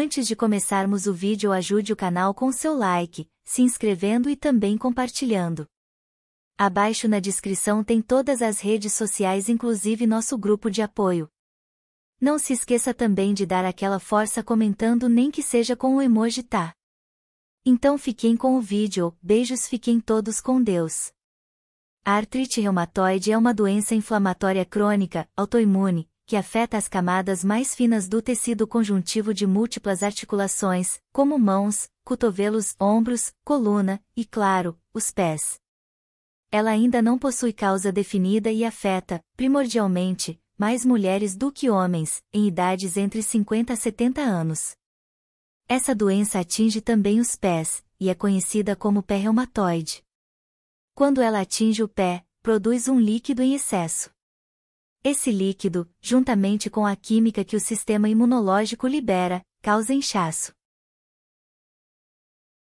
Antes de começarmos o vídeo ajude o canal com seu like, se inscrevendo e também compartilhando. Abaixo na descrição tem todas as redes sociais inclusive nosso grupo de apoio. Não se esqueça também de dar aquela força comentando nem que seja com o emoji tá. Então fiquem com o vídeo, beijos fiquem todos com Deus. A artrite reumatoide é uma doença inflamatória crônica, autoimune, que afeta as camadas mais finas do tecido conjuntivo de múltiplas articulações, como mãos, cotovelos, ombros, coluna e, claro, os pés. Ela ainda não possui causa definida e afeta, primordialmente, mais mulheres do que homens, em idades entre 50 a 70 anos. Essa doença atinge também os pés, e é conhecida como pé reumatoide. Quando ela atinge o pé, produz um líquido em excesso. Esse líquido, juntamente com a química que o sistema imunológico libera, causa inchaço.